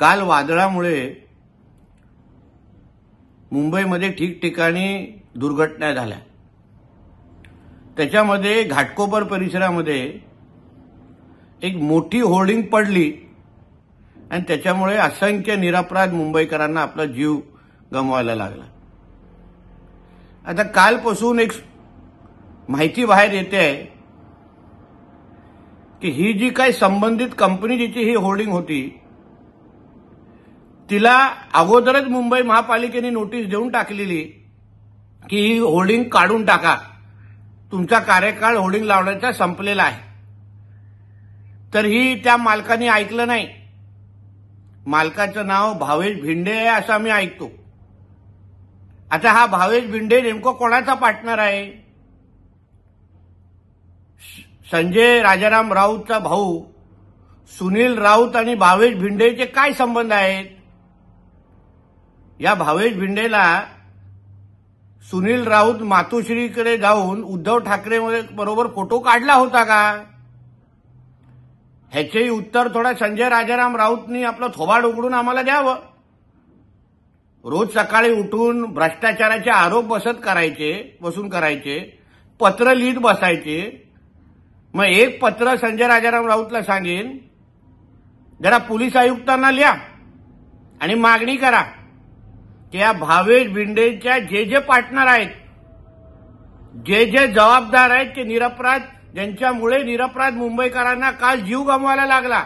काल वादळामुळे मुंबईमध्ये ठिकठिकाणी दुर्घटना झाल्या त्याच्यामध्ये घाटकोपर परिसरामध्ये एक मोठी होर्डिंग पडली आणि त्याच्यामुळे असंख्य निरापराध मुंबईकरांना आपला जीव गमवायला लागला आता कालपासून एक माहिती बाहेर येते आहे की ही जी काही संबंधित कंपनी जिची ही होर्डिंग होती तिला अगोदरच मुंबई महापालिकेने नोटीस देऊन टाकलेली की ही होर्डिंग काढून टाका तुमचा कार्यकाळ होर्डिंग लावण्याचा संपलेला आहे तर ही त्या मालकाने ऐकलं नाही मालकाचं नाव भावेश भिंडे आहे असं आम्ही ऐकतो आता हा भावेश भिंडे नेमकं कोणाचा पार्टनर आहे संजय राजाराम राऊतचा भाऊ सुनील राऊत आणि भावेश भिंडेचे काय संबंध आहेत या भावेश भिंडेला सुनील राऊत मातोश्रीकडे जाऊन उद्धव ठाकरे बरोबर फोटो काढला होता का ह्याचेही उत्तर थोडा संजय राजाराम राऊतनी आपलं थोबाड उघडून आम्हाला द्यावं रोज सकाळी उठून भ्रष्टाचाराचे आरोप बसत करायचे बसून करायचे पत्र लिहित बसायचे मग एक पत्र संजय राजाराम राऊतला सांगेन जरा पोलीस आयुक्तांना लिहा आणि मागणी करा त्या भावेश भिंडेच्या जे जे पार्टनर आहेत जे जे जबाबदार आहेत ते निरपराध ज्यांच्यामुळे निरपराध मुंबईकरांना काल जीव गमवायला लागला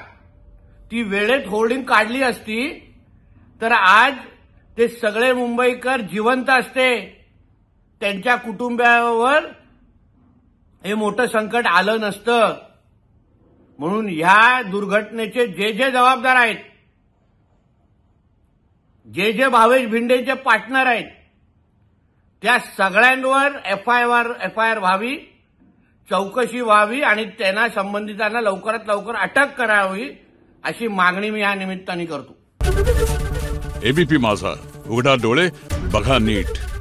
ती वेळेत होल्डिंग काढली असती तर आज ते सगळे मुंबईकर जिवंत असते त्यांच्या कुटुंबावर हे मोठं संकट आलं नसतं म्हणून ह्या दुर्घटनेचे जे जे जबाबदार आहेत जे जे भावेश भिंडेचे पार्टनर आहेत त्या सगळ्यांवर F I R F I R व्हावी चौकशी व्हावी आणि त्यांना संबंधितांना लवकरात लवकर अटक करावी अशी मागणी मी या निमित्ताने करतो एबीपी माझा उघडा डोळे बघा नीट